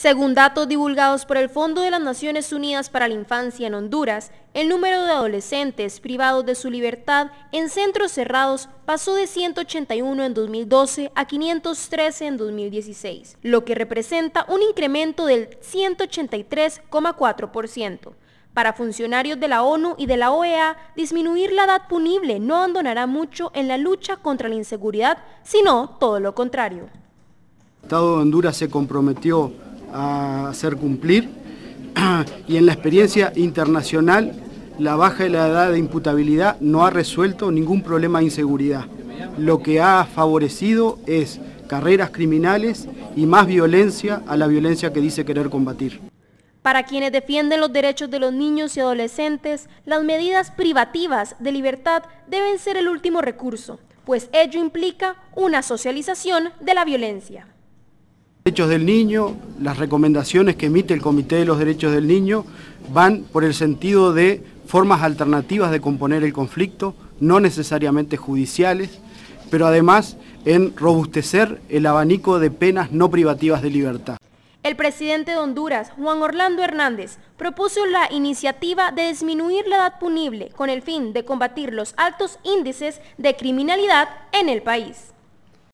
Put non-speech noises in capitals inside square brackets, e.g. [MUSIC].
Según datos divulgados por el Fondo de las Naciones Unidas para la Infancia en Honduras, el número de adolescentes privados de su libertad en centros cerrados pasó de 181 en 2012 a 513 en 2016, lo que representa un incremento del 183,4%. Para funcionarios de la ONU y de la OEA, disminuir la edad punible no abandonará mucho en la lucha contra la inseguridad, sino todo lo contrario. El Estado de Honduras se comprometió a hacer cumplir. [CLEARS THROAT] Y en la experiencia internacional, la baja de la edad de imputabilidad no ha resuelto ningún problema de inseguridad. Lo que ha favorecido es carreras criminales y más violencia a la violencia que dice querer combatir. Para quienes defienden los derechos de los niños y adolescentes, las medidas privativas de libertad deben ser el último recurso, pues ello implica una socialización de la violencia derechos del niño, las recomendaciones que emite el Comité de los Derechos del Niño van por el sentido de formas alternativas de componer el conflicto, no necesariamente judiciales, pero además en robustecer el abanico de penas no privativas de libertad. El presidente de Honduras, Juan Orlando Hernández, propuso la iniciativa de disminuir la edad punible con el fin de combatir los altos índices de criminalidad en el país.